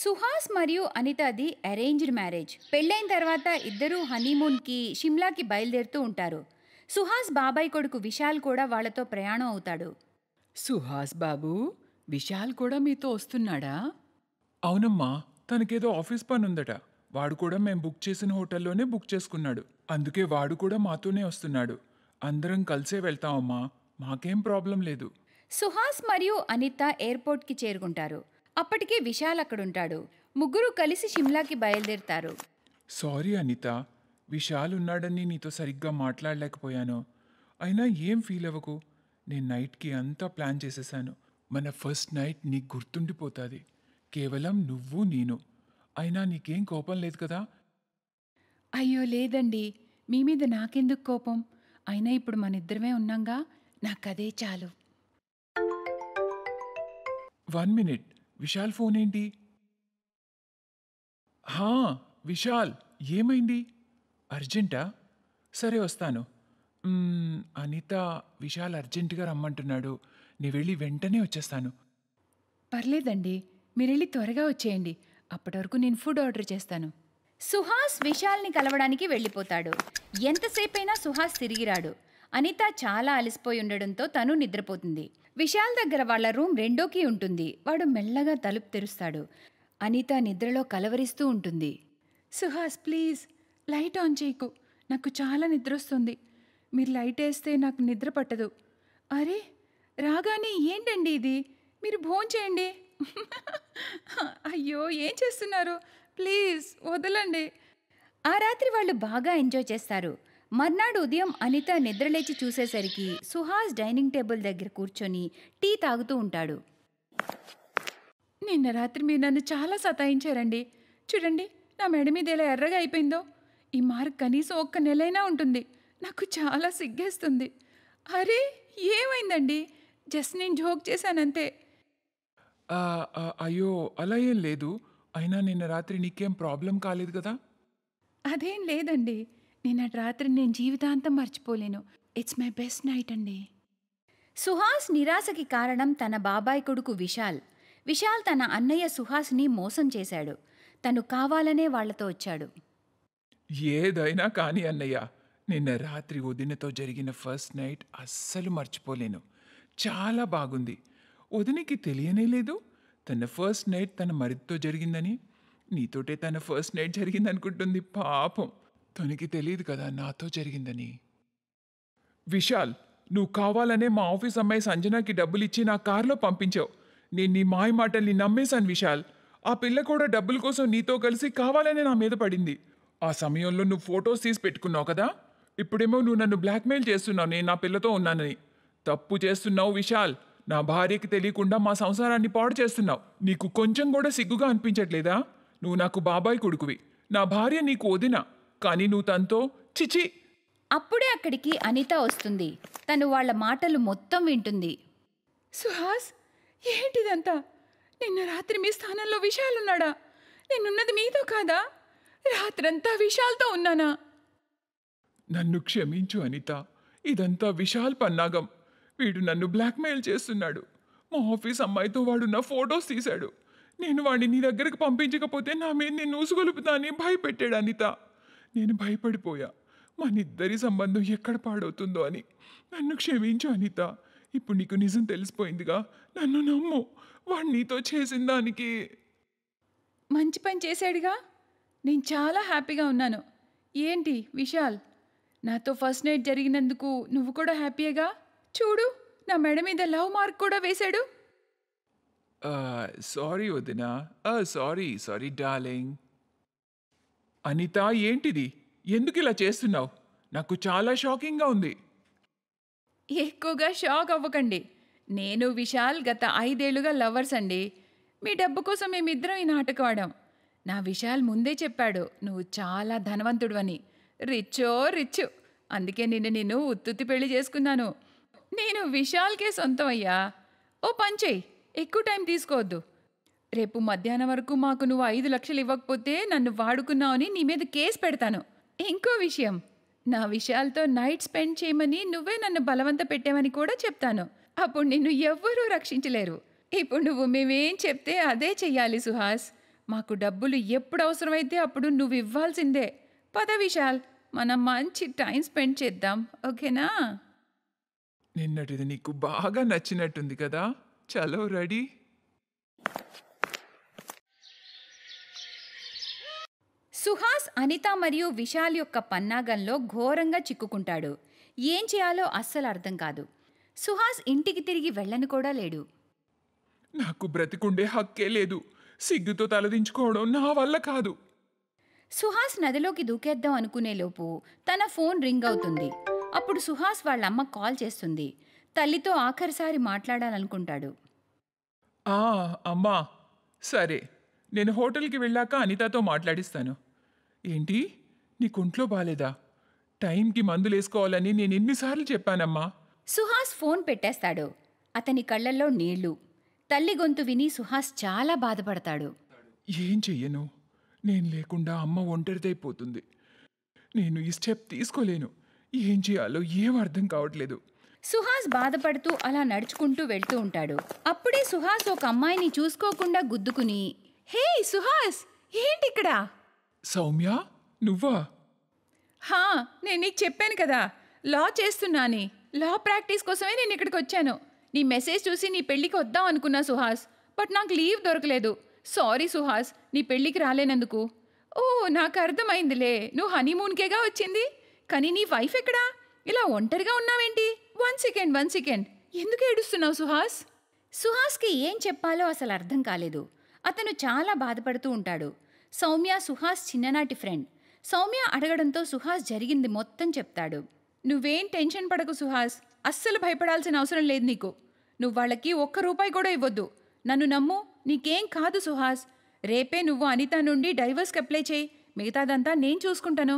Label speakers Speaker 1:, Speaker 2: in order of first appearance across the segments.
Speaker 1: సుహాస్ మరియు అనితది arranged marriage పెళ్ళైన తర్వాత ఇద్దరూ హనీమూన్కి షిమ్లాకి బయలుదేరుతూ ఉంటారు సుహాస్ బాబాయ్ కొడుకు విశాల్ కూడా వాళ్లతో ప్రయాణం అవుతాడు సుహాస్ బాబు విశాల్ కూడా మీతో వస్తున్నాడా
Speaker 2: అవునమ్మా తనకేదో ఆఫీస్ పని ఉందట వాడు కూడా మేము బుక్ చేసిన హోటల్లోనే బుక్ చేసుకున్నాడు అందుకే వాడు కూడా మాతోనే వస్తున్నాడు అందరం కలిసే వెళ్తామమ్మా మాకేం ప్రాబ్లం లేదు
Speaker 1: సుహాస్ మరియు అనిత ఎయిర్పోర్ట్కి చేరుకుంటారు అప్పటికే విశాల్ అక్కడుంటాడు ముగ్గురు కలిసి షిమ్లాకి బయలుదేరుతారు
Speaker 2: సారీ అనిత విశాల్ ఉన్నాడని నీతో సరిగ్గా మాట్లాడలేకపోయాను అయినా ఏం ఫీల్ అవ్వకు నేను నైట్కి అంతా ప్లాన్ చేసేసాను మన ఫస్ట్ నైట్ నీకు గుర్తుండిపోతుంది కేవలం నువ్వు నేను అయినా నీకేం కోపం లేదు కదా
Speaker 1: అయ్యో లేదండి మీ మీద నాకెందుకు కోపం అయినా ఇప్పుడు మన ఇద్దరమే ఉన్నాగా నాకదే చాలు
Speaker 2: వన్ మినిట్ విశాల్ ఫోన్ ఏంటి హా విశాల్ ఏమైంది అర్జెంటా సరే వస్తాను అనిత విశాల్ అర్జెంటుగా రమ్మంటున్నాడు నీ వెళ్ళి వెంటనే వచ్చేస్తాను
Speaker 1: పర్లేదండి మీరు వెళ్ళి త్వరగా వచ్చేయండి అప్పటి వరకు నేను ఫుడ్ ఆర్డర్ చేస్తాను సుహాస్ విశాల్ని కలవడానికి వెళ్ళిపోతాడు ఎంతసేపైనా సుహాస్ తిరిగి రాడు అనిత చాలా అలసిపోయి ఉండడంతో తను నిద్రపోతుంది విశాల్ దగ్గర వాళ్ళ రూమ్ రెండోకి ఉంటుంది వాడు మెల్లగా తలుపు తెరుస్తాడు అనిత నిద్రలో కలవరిస్తూ ఉంటుంది సుహాస్ ప్లీజ్ లైట్ ఆన్ చేయకు నాకు చాలా నిద్ర వస్తుంది మీరు లైట్ వేస్తే నాకు నిద్ర పట్టదు అరే రాగానే ఏంటండి ఇది మీరు చేయండి అయ్యో ఏం చేస్తున్నారు ప్లీజ్ వదలండి ఆ రాత్రి వాళ్ళు బాగా ఎంజాయ్ చేస్తారు మర్నాడు ఉదయం అనిత నిద్రలేచి చూసేసరికి సుహాస్ డైనింగ్ టేబుల్ దగ్గర కూర్చొని టీ తాగుతూ ఉంటాడు నిన్న రాత్రి మీరు నన్ను చాలా సతాయించారండి చూడండి నా మెడ మీద ఎలా ఎర్రగా అయిపోయిందో ఈ మార్క్ కనీసం ఒక్క నెలైనా ఉంటుంది నాకు చాలా సిగ్గేస్తుంది అరే ఏమైందండి జస్ట్ నేను జోక్ చేశానంతే
Speaker 2: అయ్యో అలా ఏం లేదు అయినా నిన్న రాత్రి నీకేం ప్రాబ్లం కాలేదు కదా
Speaker 1: అదేం లేదండి నేను ఆ రాత్రి నేను జీవితాంతం మర్చిపోలేను ఇట్స్ మై బెస్ట్ నైట్ అండి సుహాస్ నిరాశకి కారణం తన బాబాయ్ కొడుకు విశాల్ విశాల్ తన అన్నయ్య సుహాస్ని మోసం చేశాడు తను కావాలనే వాళ్లతో వచ్చాడు
Speaker 2: ఏదైనా కానీ అన్నయ్య నిన్న రాత్రి వదినతో జరిగిన ఫస్ట్ నైట్ అస్సలు మర్చిపోలేను చాలా బాగుంది వదినకి తెలియనే లేదు తన ఫస్ట్ నైట్ తన మరిదితో జరిగిందని నీతోటే తన ఫస్ట్ నైట్ జరిగిందనుకుంటుంది పాపం తనకి తెలియదు కదా నాతో జరిగిందని విశాల్ నువ్వు కావాలనే మా ఆఫీస్ అమ్మాయి సంజనాకి డబ్బులు ఇచ్చి నా కారులో పంపించావు నేను నీ మాయ మాటల్ని నమ్మేశాను విశాల్ ఆ పిల్ల కూడా డబ్బుల కోసం నీతో కలిసి కావాలనే నా మీద పడింది ఆ సమయంలో నువ్వు ఫొటోస్ తీసి పెట్టుకున్నావు కదా ఇప్పుడేమో నువ్వు నన్ను బ్లాక్మెయిల్ చేస్తున్నావు నేను నా పిల్లతో ఉన్నానని తప్పు చేస్తున్నావు విశాల్ నా భార్యకి తెలియకుండా మా సంసారాన్ని పాడు చేస్తున్నావు నీకు కొంచెం కూడా సిగ్గుగా అనిపించట్లేదా నువ్వు నాకు బాబాయ్ కొడుకువి నా భార్య నీకు వదినా కానీ నువ్వు తనతో చిచి
Speaker 1: అప్పుడే అక్కడికి అనిత వస్తుంది తను వాళ్ళ మాటలు మొత్తం వింటుంది సుహాస్ ఏంటిదంతా నిన్న రాత్రి మీ స్థానంలో విశాలున్నాడా నేనున్నది మీతో కాదా రాత్రంతా విశాల్తో ఉన్నానా
Speaker 2: నన్ను క్షమించు అనిత ఇదంతా విశాల్ పన్నాగం వీడు నన్ను బ్లాక్మెయిల్ చేస్తున్నాడు మా ఆఫీస్ అమ్మాయితో వాడు నా ఫొటోస్ తీశాడు నేను వాడిని నీ దగ్గరకు పంపించకపోతే నా మీద నేను ఊసుగొలుపుతా అని భయపెట్టాడు అనిత నేను భయపడిపోయా మనిద్దరి సంబంధం ఎక్కడ పాడవుతుందో అని నన్ను క్షమించు అనిత ఇప్పుడు నీకు నిజం తెలిసిపోయిందిగా నన్ను నమ్ము వాడు నీతో చేసిన దానికి
Speaker 1: మంచి పని చేశాడుగా నేను చాలా హ్యాపీగా ఉన్నాను ఏంటి విశాల్ నాతో ఫస్ట్ నైట్ జరిగినందుకు నువ్వు కూడా హ్యాపీగా చూడు నా మెడ మీద లవ్ మార్క్ కూడా వేశాడు
Speaker 2: సారీ వదినా సారీ సారీ డార్లింగ్ అనిత ఏంటిది ఎందుకు ఇలా చేస్తున్నావు నాకు చాలా షాకింగ్గా ఉంది
Speaker 1: ఎక్కువగా షాక్ అవ్వకండి నేను విశాల్ గత ఐదేళ్లుగా లవర్స్ అండి మీ డబ్బు కోసం మేమిద్దరం ఈ నాటకం ఆడాం నా విశాల్ ముందే చెప్పాడు నువ్వు చాలా ధనవంతుడు అని రిచ్చో రిచ్ అందుకే నిన్ను నిన్ను ఉత్తుత్తి పెళ్లి చేసుకున్నాను నేను విశాల్కే సొంతం అయ్యా ఓ పంచేయ్ ఎక్కువ టైం తీసుకోవద్దు రేపు మధ్యాహ్నం వరకు మాకు నువ్వు ఐదు లక్షలు ఇవ్వకపోతే నన్ను వాడుకున్నావని నీ మీద కేసు పెడతాను ఇంకో విషయం నా విషయాలతో నైట్ స్పెండ్ చేయమని నువ్వే నన్ను బలవంత పెట్టామని కూడా చెప్తాను అప్పుడు నిన్ను ఎవ్వరూ రక్షించలేరు ఇప్పుడు నువ్వు మేమేం చెప్తే అదే చెయ్యాలి సుహాస్ మాకు డబ్బులు ఎప్పుడు అవసరమైతే అప్పుడు నువ్వు ఇవ్వాల్సిందే పద విశాల్ మనం మంచి టైం స్పెండ్ చేద్దాం ఓకేనా
Speaker 2: నిన్నటిది నీకు బాగా నచ్చినట్టుంది కదా చలో రెడీ
Speaker 1: సుహాస్ అనిత మరియు విశాల్ యొక్క పన్నాగంలో ఘోరంగా చిక్కుకుంటాడు ఏం చేయాలో అస్సలు అర్థం కాదు సుహాస్ ఇంటికి తిరిగి వెళ్ళను కూడా
Speaker 2: లేడు నాకు బ్రతికుండే హక్కే లేదు సిగ్గుతో తలదించుకోవడం నా వల్ల కాదు
Speaker 1: సుహాస్ నదిలోకి దూకేద్దాం అనుకునేలోపు తన ఫోన్ రింగ్ అవుతుంది అప్పుడు సుహాస్ వాళ్ళమ్మ కాల్ చేస్తుంది తల్లితో ఆఖరిసారి మాట్లాడాలనుకుంటాడు
Speaker 2: అమ్మా సరే నేను హోటల్కి వెళ్ళాక అనితతో మాట్లాడిస్తాను ఏంటి నీకుంట్లో బాలేదా టైంకి మందులేసుకోవాలని నేను ఎన్నిసార్లు చెప్పానమ్మా
Speaker 1: సుహాస్ ఫోన్ పెట్టేస్తాడు అతని కళ్ళల్లో నీళ్లు తల్లి గొంతు విని సుహాస్ చాలా బాధపడతాడు
Speaker 2: ఏం చెయ్యను నేను లేకుండా అమ్మ ఒంటరిదైపోతుంది నేను ఈ స్టెప్ తీసుకోలేను ఏం చేయాలో ఏం అర్థం కావట్లేదు
Speaker 1: సుహాస్ బాధపడుతూ అలా నడుచుకుంటూ వెళ్తూ ఉంటాడు అప్పుడే సుహాస్ ఒక అమ్మాయిని చూసుకోకుండా గుద్దుకుని హే సుహాస్ ఏంటి ఇక్కడ
Speaker 2: సౌమ్య నువ్వా
Speaker 1: హా నేను నీకు చెప్పాను కదా లా చేస్తున్నాని లా ప్రాక్టీస్ కోసమే నేను ఇక్కడికి వచ్చాను నీ మెసేజ్ చూసి నీ పెళ్ళికి వద్దాం అనుకున్నా సుహాస్ బట్ నాకు లీవ్ దొరకలేదు సారీ సుహాస్ నీ పెళ్ళికి రాలేనందుకు ఓ నాకు అర్థమైందిలే నువ్వు హనీమూన్కేగా వచ్చింది కానీ నీ వైఫ్ ఎక్కడా ఇలా ఒంటరిగా ఉన్నావేంటి వన్ సెకండ్ వన్ సెకండ్ ఎందుకు ఏడుస్తున్నావు సుహాస్ సుహాస్కి ఏం చెప్పాలో అసలు అర్థం కాలేదు అతను చాలా బాధపడుతూ ఉంటాడు సౌమ్య సుహాస్ చిన్ననాటి ఫ్రెండ్ సౌమ్య అడగడంతో సుహాస్ జరిగింది మొత్తం చెప్తాడు నువ్వేం టెన్షన్ పడకు సుహాస్ అస్సలు భయపడాల్సిన అవసరం లేదు నీకు నువ్వు వాళ్ళకి ఒక్క రూపాయి కూడా ఇవ్వద్దు నన్ను నమ్ము నీకేం కాదు సుహాస్ రేపే నువ్వు అనిత నుండి డైవర్స్కి అప్లై చేయి మిగతాదంతా నేను చూసుకుంటాను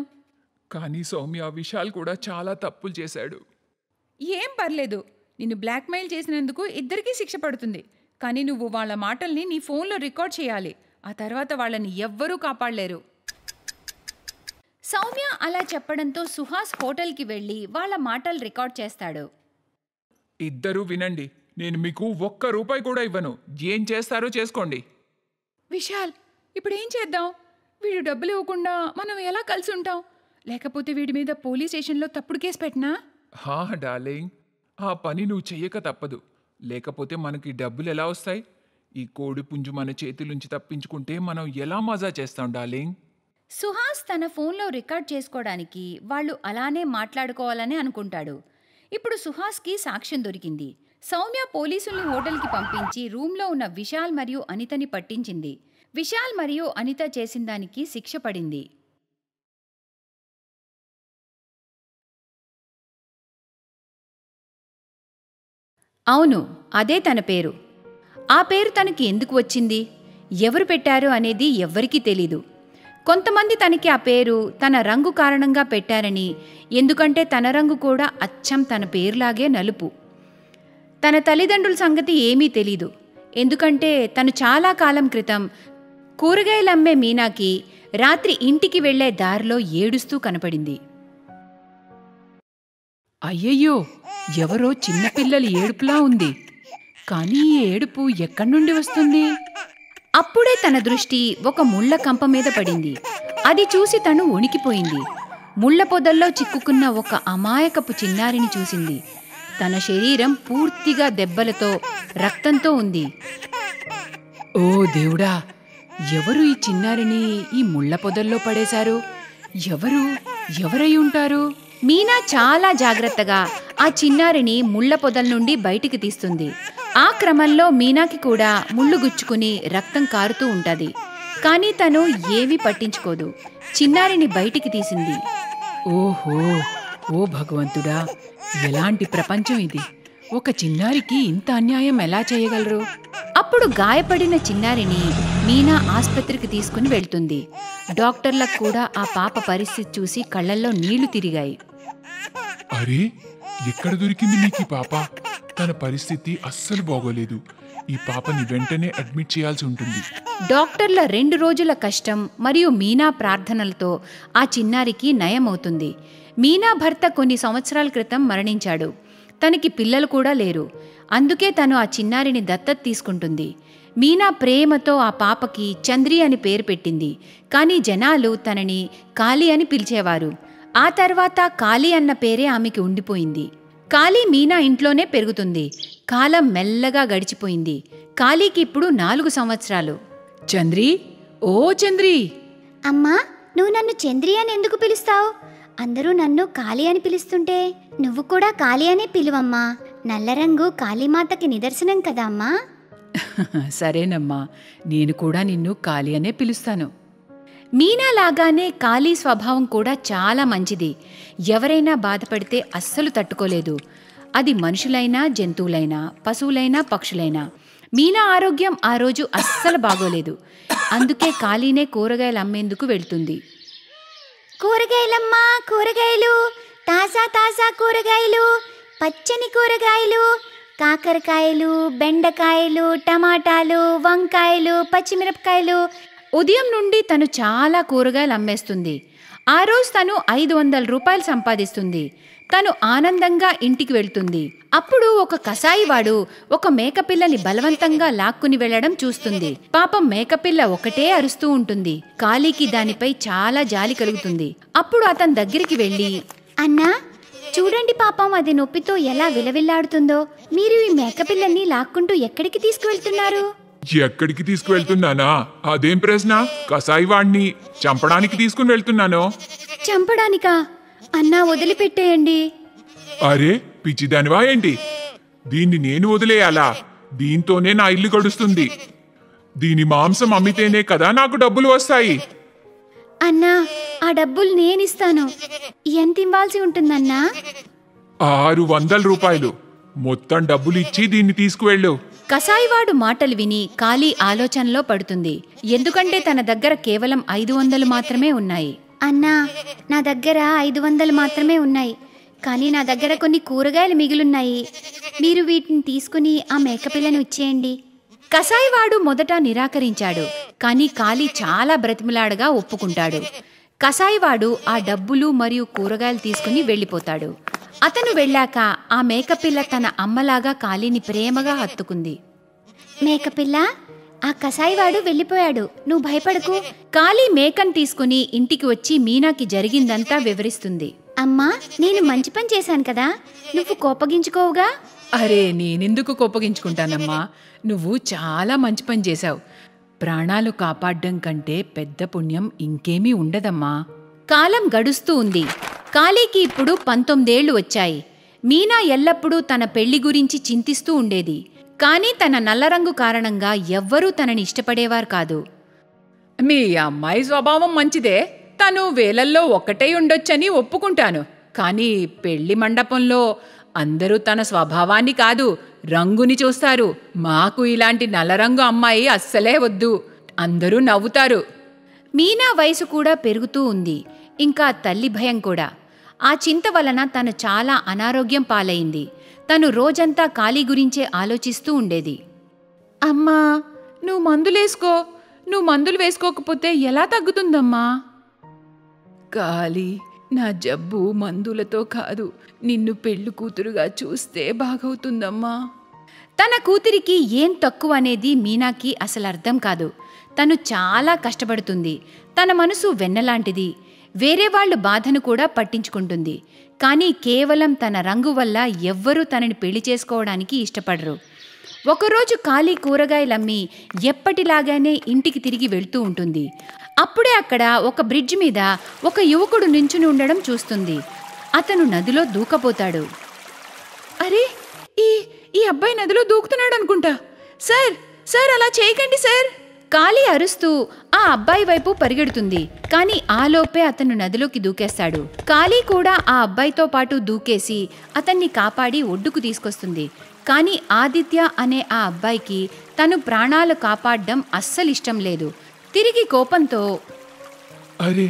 Speaker 2: కానీ సౌమ్య విశాల్ కూడా చాలా తప్పులు చేశాడు
Speaker 1: ఏం పర్లేదు నిన్ను బ్లాక్మెయిల్ చేసినందుకు ఇద్దరికీ శిక్ష పడుతుంది కానీ నువ్వు వాళ్ళ మాటల్ని నీ ఫోన్లో రికార్డ్ చేయాలి ఆ తర్వాత వాళ్ళని ఎవ్వరూ కాపాడలేరు సౌమ్య అలా చెప్పడంతో సుహాస్ హోటల్కి వెళ్ళి వాళ్ళ మాటలు రికార్డ్ చేస్తాడు
Speaker 2: ఇద్దరూ వినండి నేను మీకు ఒక్క రూపాయి కూడా ఇవ్వను ఏం చేస్తారో చేసుకోండి
Speaker 1: విశాల్ ఇప్పుడు ఏం చేద్దాం వీడు డబ్బులు ఇవ్వకుండా మనం ఎలా కలిసి ఉంటాం లేకపోతే వీడి మీద పోలీస్ స్టేషన్లో తప్పుడు కేసు పెట్టినా
Speaker 2: హా డార్లింగ్ ఆ పని నువ్వు చెయ్యక తప్పదు లేకపోతే మనకి డబ్బులు ఎలా వస్తాయి ఈ కోడిపుంజు మన చేతిలోంచి తప్పించుకుంటే మనం ఎలా మజా చేస్తాం డార్లింగ్
Speaker 1: సుహాస్ తన ఫోన్లో రికార్డ్ చేసుకోవడానికి వాళ్ళు అలానే మాట్లాడుకోవాలని అనుకుంటాడు ఇప్పుడు సుహాస్కి సాక్ష్యం దొరికింది సౌమ్య పోలీసుల్ని హోటల్కి పంపించి రూమ్లో ఉన్న విశాల్ మరియు అనితని పట్టించింది విశాల్ మరియు అనిత చేసిన దానికి శిక్ష పడింది అవును అదే తన పేరు ఆ పేరు తనకి ఎందుకు వచ్చింది ఎవరు పెట్టారు అనేది ఎవ్వరికీ తెలీదు కొంతమంది తనకి ఆ పేరు తన రంగు కారణంగా పెట్టారని ఎందుకంటే తన రంగు కూడా అచ్చం తన పేరులాగే నలుపు తన తల్లిదండ్రుల సంగతి ఏమీ తెలీదు ఎందుకంటే తను చాలా కాలం క్రితం కూరగాయలమ్మే మీనాకి రాత్రి ఇంటికి వెళ్లే దారిలో ఏడుస్తూ కనపడింది అయ్యయ్యో ఎవరో చిన్నపిల్లలు ఏడుపులా ఉంది కానీ ఈ ఏడుపు ఎక్కడి నుండి వస్తుంది అప్పుడే తన దృష్టి ఒక ముళ్ళ కంప మీద పడింది అది చూసి తను ఉనికిపోయింది ముళ్ళ పొదల్లో చిక్కుకున్న ఒక అమాయకపు చిన్నారిని చూసింది తన శరీరం పూర్తిగా దెబ్బలతో రక్తంతో ఉంది ఓ దేవుడా ఎవరు ఈ చిన్నారిని ఈ ముళ్ళ పొదల్లో పడేశారు ఎవరు ఎవరై ఉంటారు మీనా చాలా జాగ్రత్తగా ఆ చిన్నారిని ముళ్ళ పొదల నుండి బయటికి తీస్తుంది ఆ క్రమంలో మీనాకి కూడా ముళ్ళు గుచ్చుకుని రక్తం కారుతూ ఉంటుంది కానీ తను ఏవి పట్టించుకోదు చిన్నారిని బయటికి తీసింది ఓహో ఓ భగవంతుడా ఎలాంటి ప్రపంచం ఇది ఒక చిన్నారికి ఇంత అన్యాయం ఎలా చేయగలరు అప్పుడు గాయపడిన చిన్నారిని మీనా ఆసుపత్రికి తీసుకుని వెళ్తుంది డాక్టర్లకు కూడా ఆ పాప పరిస్థితి చూసి కళ్ళల్లో నీళ్లు తిరిగాయి
Speaker 2: అరే ఎక్కడ దొరికింది నీకు పాప తన పరిస్థితి అస్సలు బాగోలేదు ఈ పాపని వెంటనే అడ్మిట్ చేయాల్సి ఉంటుంది
Speaker 1: డాక్టర్ల రెండు రోజుల కష్టం మరియు మీనా ప్రార్థనలతో ఆ చిన్నారికి నయమవుతుంది మీనా భర్త కొన్ని సంవత్సరాల క్రితం మరణించాడు తనకి పిల్లలు కూడా లేరు అందుకే తను ఆ చిన్నారిని దత్తత తీసుకుంటుంది మీనా ప్రేమతో ఆ పాపకి చంద్రి అని పేరు పెట్టింది కానీ జనాలు తనని కాళీ అని పిలిచేవారు ఆ తర్వాత కాళీ అన్న పేరే ఆమెకి ఉండిపోయింది కాళీ మీనా ఇంట్లోనే పెరుగుతుంది కాలం మెల్లగా గడిచిపోయింది కాళీకి ఇప్పుడు నాలుగు సంవత్సరాలు చంద్రి ఓ చంద్రి అమ్మా నువ్వు నన్ను చంద్రి అని ఎందుకు పిలుస్తావు అందరూ నన్ను కాళీ అని పిలుస్తుంటే నువ్వు కూడా కాళీ అనే పిలువమ్మా నల్ల రంగు కాళీమాతకి నిదర్శనం కదా అమ్మా సరేనమ్మా నేను కూడా నిన్ను కాళీ అనే పిలుస్తాను మీనా లాగానే ఖాళీ స్వభావం కూడా చాలా మంచిది ఎవరైనా బాధపడితే అస్సలు తట్టుకోలేదు అది మనుషులైనా జంతువులైనా పశువులైనా పక్షులైనా మీనా ఆరోగ్యం ఆ రోజు అస్సలు బాగోలేదు అందుకే ఖాళీనే కూరగాయలు అమ్మేందుకు వెళ్తుంది కూరగాయలమ్మా కూరగాయలు తాజా తాజా కూరగాయలు పచ్చని కూరగాయలు కాకరకాయలు బెండకాయలు టమాటాలు వంకాయలు పచ్చిమిరపకాయలు ఉదయం నుండి తను చాలా కూరగాయలు అమ్మేస్తుంది ఆ రోజు తను ఐదు వందల రూపాయలు సంపాదిస్తుంది తను ఆనందంగా ఇంటికి వెళ్తుంది అప్పుడు ఒక కసాయివాడు ఒక మేకపిల్లని బలవంతంగా లాక్కుని వెళ్లడం చూస్తుంది పాపం మేకపిల్ల ఒకటే అరుస్తూ ఉంటుంది కాలికి దానిపై చాలా జాలి కలుగుతుంది అప్పుడు అతని దగ్గరికి వెళ్ళి అన్నా చూడండి పాపం అది నొప్పితో ఎలా విలవిల్లాడుతుందో మీరు ఈ మేకపిల్లని లాక్కుంటూ ఎక్కడికి తీసుకువెళ్తున్నారు
Speaker 2: ఎక్కడికి తీసుకువెళ్తున్నానా అదేం ప్రశ్న కసాయి వాణ్ణి చంపడానికి తీసుకుని వెళ్తున్నాను
Speaker 1: చంపడానికా అన్నా వదిలిపెట్టేయండి
Speaker 2: అరే పిచ్చిదానివా ఏంటి దీన్ని నేను వదిలేయాలా దీంతోనే నా ఇల్లు గడుస్తుంది దీని మాంసం అమ్మితేనే కదా నాకు డబ్బులు వస్తాయి
Speaker 1: అన్నా ఆ డబ్బులు నేనిస్తాను ఎంత ఇవ్వాల్సి ఉంటుందన్నా
Speaker 2: ఆరు వందల రూపాయలు మొత్తం డబ్బులు ఇచ్చి దీన్ని తీసుకువెళ్ళు
Speaker 1: కసాయివాడు మాటలు విని ఖాళీ ఆలోచనలో పడుతుంది ఎందుకంటే తన దగ్గర కేవలం ఐదు వందలు మాత్రమే ఉన్నాయి అన్నా నా దగ్గర ఐదు వందలు మాత్రమే ఉన్నాయి కానీ నా దగ్గర కొన్ని కూరగాయలు మిగిలున్నాయి మీరు వీటిని తీసుకుని ఆ మేకపిల్లని ఇచ్చేయండి కసాయివాడు మొదట నిరాకరించాడు కానీ కాలి చాలా బ్రతిమలాడగా ఒప్పుకుంటాడు కసాయివాడు ఆ డబ్బులు మరియు కూరగాయలు తీసుకుని వెళ్ళిపోతాడు అతను వెళ్ళాక ఆ మేకపిల్ల తన అమ్మలాగా కాలిని ప్రేమగా హత్తుకుంది మేకపిల్ల ఆ కసాయివాడు వెళ్ళిపోయాడు నువ్వు భయపడకు కాలి మేకను తీసుకుని ఇంటికి వచ్చి మీనాకి జరిగిందంతా వివరిస్తుంది అమ్మా నేను మంచి పని చేశాను కదా నువ్వు కోపగించుకోవుగా అరే నేనెందుకు కోపగించుకుంటానమ్మా నువ్వు చాలా మంచి పని చేశావు ప్రాణాలు కాపాడడం కంటే పెద్ద పుణ్యం ఇంకేమీ ఉండదమ్మా కాలం గడుస్తూ ఉంది కాళీకి ఇప్పుడు పంతొమ్మిదేళ్లు వచ్చాయి మీనా ఎల్లప్పుడూ తన పెళ్లి గురించి చింతిస్తూ ఉండేది కానీ తన నల్లరంగు కారణంగా ఎవ్వరూ తనని ఇష్టపడేవారు కాదు మీ అమ్మాయి స్వభావం మంచిదే తను వేలల్లో ఒక్కటే ఉండొచ్చని ఒప్పుకుంటాను కానీ పెళ్లి మండపంలో అందరూ తన స్వభావాన్ని కాదు రంగుని చూస్తారు మాకు ఇలాంటి నల్లరంగు అమ్మాయి అస్సలే వద్దు అందరూ నవ్వుతారు మీనా వయసు కూడా పెరుగుతూ ఉంది ఇంకా తల్లి భయం కూడా ఆ చింత వలన తను చాలా అనారోగ్యం పాలైంది తను రోజంతా ఖాళీ గురించే ఆలోచిస్తూ ఉండేది అమ్మా నువ్వు మందులేసుకో నువ్వు మందులు వేసుకోకపోతే ఎలా తగ్గుతుందమ్మా ఖాళీ నా జబ్బు మందులతో కాదు నిన్ను పెళ్ళు కూతురుగా చూస్తే బాగవుతుందమ్మా తన కూతురికి ఏం తక్కువ అనేది మీనాకి అసలు అర్థం కాదు తను చాలా కష్టపడుతుంది తన మనసు వెన్నలాంటిది వేరే వాళ్ళ బాధను కూడా పట్టించుకుంటుంది కానీ కేవలం తన రంగు వల్ల ఎవ్వరూ తనని పెళ్లి చేసుకోవడానికి ఇష్టపడరు ఒకరోజు ఖాళీ కూరగాయలమ్మి ఎప్పటిలాగానే ఇంటికి తిరిగి వెళ్తూ ఉంటుంది అప్పుడే అక్కడ ఒక బ్రిడ్జ్ మీద ఒక యువకుడు నించుని ఉండడం చూస్తుంది అతను నదిలో దూకపోతాడు అరే ఈ ఈ అబ్బాయి నదిలో దూకుతున్నాడు అనుకుంటా సార్ సార్ అలా చేయకండి సార్ కాలి అరుస్తూ ఆ అబ్బాయి వైపు పరిగెడుతుంది కానీ ఆలోపే అతను నదిలోకి దూకేస్తాడు కాళీ కూడా ఆ అబ్బాయితో పాటు దూకేసి అతన్ని కాపాడి ఒడ్డుకు తీసుకొస్తుంది కానీ ఆదిత్య అనే ఆ అబ్బాయికి తను ప్రాణాలు కాపాడడం అస్సలు ఇష్టం లేదు తిరిగి కోపంతో
Speaker 2: అరే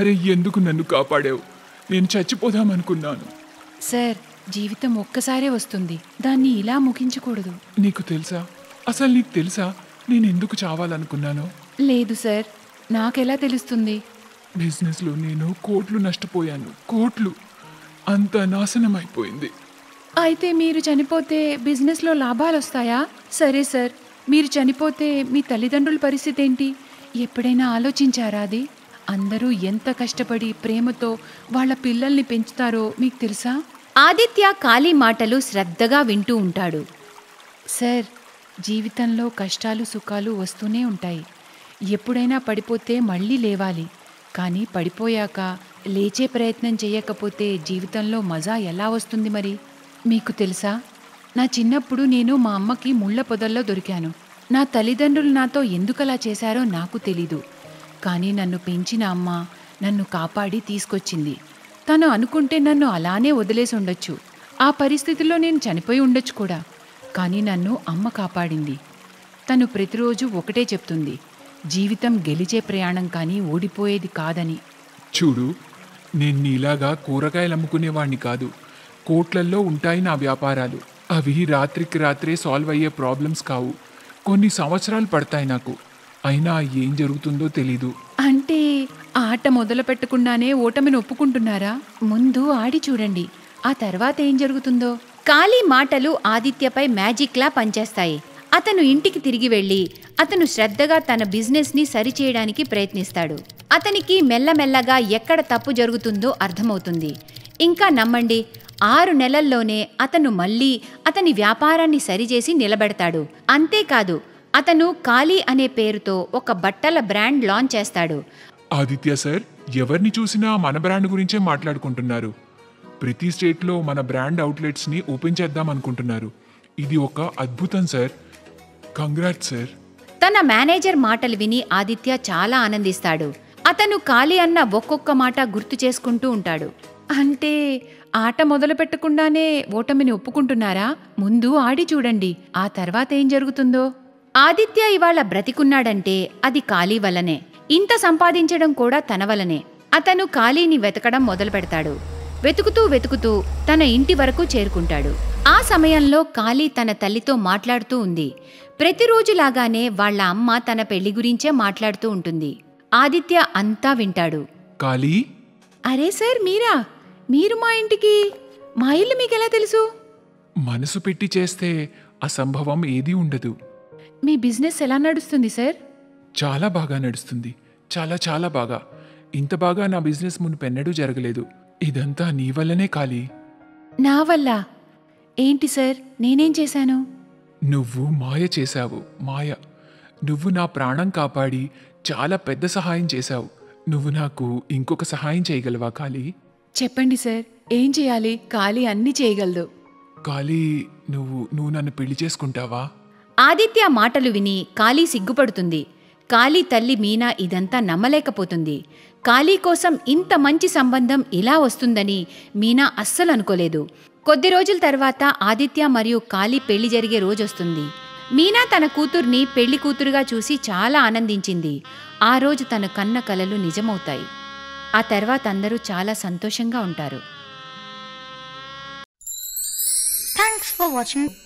Speaker 2: అరే ఎందుకు నన్ను కాపాడావు నేను చచ్చిపోదామనుకున్నాను
Speaker 1: సార్ జీవితం ఒక్కసారే వస్తుంది దాన్ని ఇలా ముగించకూడదు
Speaker 2: నీకు తెలుసా అసలు నీకు తెలుసా నేను ఎందుకు చావాలనుకున్నాను
Speaker 1: లేదు సార్ నాకెలా తెలుస్తుంది
Speaker 2: బిజినెస్లో నేను కోట్లు నష్టపోయాను కోట్లు అంత నాశనం అయిపోయింది
Speaker 1: అయితే మీరు చనిపోతే బిజినెస్లో లాభాలు వస్తాయా సరే సార్ మీరు చనిపోతే మీ తల్లిదండ్రుల పరిస్థితి ఏంటి ఎప్పుడైనా ఆలోచించారా అది అందరూ ఎంత కష్టపడి ప్రేమతో వాళ్ళ పిల్లల్ని పెంచుతారో మీకు తెలుసా ఆదిత్య కాళీ మాటలు శ్రద్ధగా వింటూ ఉంటాడు సార్ జీవితంలో కష్టాలు సుఖాలు వస్తూనే ఉంటాయి ఎప్పుడైనా పడిపోతే మళ్ళీ లేవాలి కానీ పడిపోయాక లేచే ప్రయత్నం చేయకపోతే జీవితంలో మజా ఎలా వస్తుంది మరి మీకు తెలుసా నా చిన్నప్పుడు నేను మా అమ్మకి ముళ్ళ పొదల్లో దొరికాను నా తల్లిదండ్రులు నాతో ఎందుకలా చేశారో నాకు తెలీదు కానీ నన్ను పెంచిన అమ్మ నన్ను కాపాడి తీసుకొచ్చింది తను అనుకుంటే నన్ను అలానే వదిలేసి ఉండొచ్చు ఆ పరిస్థితిలో నేను చనిపోయి ఉండొచ్చు కూడా కానీ నన్ను అమ్మ కాపాడింది తను ప్రతిరోజు ఒకటే చెప్తుంది జీవితం గెలిచే ప్రయాణం కానీ ఓడిపోయేది కాదని
Speaker 2: చూడు నేను నీలాగా కూరగాయలు అమ్ముకునేవాణ్ణి కాదు కోట్లల్లో ఉంటాయి నా వ్యాపారాలు అవి రాత్రికి రాత్రే సాల్వ్ అయ్యే ప్రాబ్లమ్స్ కావు కొన్ని సంవత్సరాలు పడతాయి నాకు అయినా ఏం జరుగుతుందో తెలీదు
Speaker 1: అంటే ఆట మొదలు పెట్టకుండానే ఓటమిని ఒప్పుకుంటున్నారా ముందు ఆడి చూడండి ఆ తర్వాత ఏం జరుగుతుందో కాళీ మాటలు ఆదిత్యపై మ్యాజిక్లా పనిచేస్తాయి అతను ఇంటికి తిరిగి వెళ్ళి అతను శ్రద్ధగా తన బిజినెస్ని సరిచేయడానికి ప్రయత్నిస్తాడు అతనికి మెల్లమెల్లగా ఎక్కడ తప్పు జరుగుతుందో అర్థమవుతుంది ఇంకా నమ్మండి ఆరు నెలల్లోనే అతను మళ్ళీ అతని వ్యాపారాన్ని సరిచేసి నిలబెడతాడు అంతేకాదు అతను కాళీ అనే పేరుతో ఒక బట్టల బ్రాండ్ లాంచ్ చేస్తాడు
Speaker 2: ఆదిత్య సార్ ఎవరిని చూసినా మన బ్రాండ్ గురించే మాట్లాడుకుంటున్నారు ప్రతి స్టేట్లో మన బ్రాండ్ అవుట్లెట్స్ని ఓపెన్ చేద్దాం అనుకుంటున్నారు ఇది ఒక అద్భుతం సార్ కంగ్రాట్ సార్
Speaker 1: తన మేనేజర్ మాటలు విని ఆదిత్య చాలా ఆనందిస్తాడు అతను ఖాళీ అన్న ఒక్కొక్క మాట గుర్తు చేసుకుంటూ ఉంటాడు అంటే ఆట మొదలు పెట్టకుండానే ఓటమిని ఒప్పుకుంటున్నారా ముందు ఆడి చూడండి ఆ తర్వాత ఏం జరుగుతుందో ఆదిత్య ఇవాళ బ్రతికున్నాడంటే అది ఖాళీ వల్లనే ఇంత సంపాదించడం కూడా తన వలనే అతను ఖాళీని వెతకడం మొదలు పెడతాడు వెతుకుతూ వెతుకుతూ తన ఇంటి వరకు చేరుకుంటాడు ఆ సమయంలో కాళీ తన తల్లితో మాట్లాడుతూ ఉంది ప్రతిరోజులాగానే వాళ్ల అమ్మ తన పెళ్లి గురించే మాట్లాడుతూ ఉంటుంది ఆదిత్య అంతా వింటాడు కాళీ అరే సార్ మీరా మీరు మా ఇంటికి మా ఇల్లు మీకెలా తెలుసు
Speaker 2: మనసు పెట్టి చేస్తే అసంభవం ఏదీ ఉండదు
Speaker 1: మీ బిజినెస్ ఎలా నడుస్తుంది సార్
Speaker 2: చాలా బాగా నడుస్తుంది చాలా చాలా బాగా ఇంత బాగా నా బిజినెస్ పెన్నడూ జరగలేదు ఇదంతా నీ వల్లనే కాలి
Speaker 1: నా వల్ల ఏంటి సార్ నేనేం చేశాను
Speaker 2: నువ్వు మాయ చేశావు మాయ నువ్వు నా ప్రాణం కాపాడి చాలా పెద్ద సహాయం చేశావు నువ్వు నాకు ఇంకొక సహాయం చేయగలవా కాలి
Speaker 1: చెప్పండి సార్ ఏం చేయాలి కాలి అన్నీ చేయగలదు
Speaker 2: కాలి నువ్వు నువ్వు నన్ను పెళ్లి చేసుకుంటావా
Speaker 1: ఆదిత్య మాటలు విని కాలి సిగ్గుపడుతుంది కాళీ తల్లి మీనా ఇదంతా నమ్మలేకపోతుంది కాళీ కోసం ఇంత మంచి సంబంధం ఇలా వస్తుందని మీనా అస్సలు అనుకోలేదు కొద్ది రోజుల తర్వాత ఆదిత్య మరియు కాళీ పెళ్లి జరిగే రోజొస్తుంది మీనా తన కూతుర్ని పెళ్లి కూతురుగా చూసి చాలా ఆనందించింది ఆ రోజు తన కన్న కలలు నిజమవుతాయి ఆ తర్వాత అందరూ చాలా సంతోషంగా ఉంటారు థ్యాంక్స్ ఫర్ వాచింగ్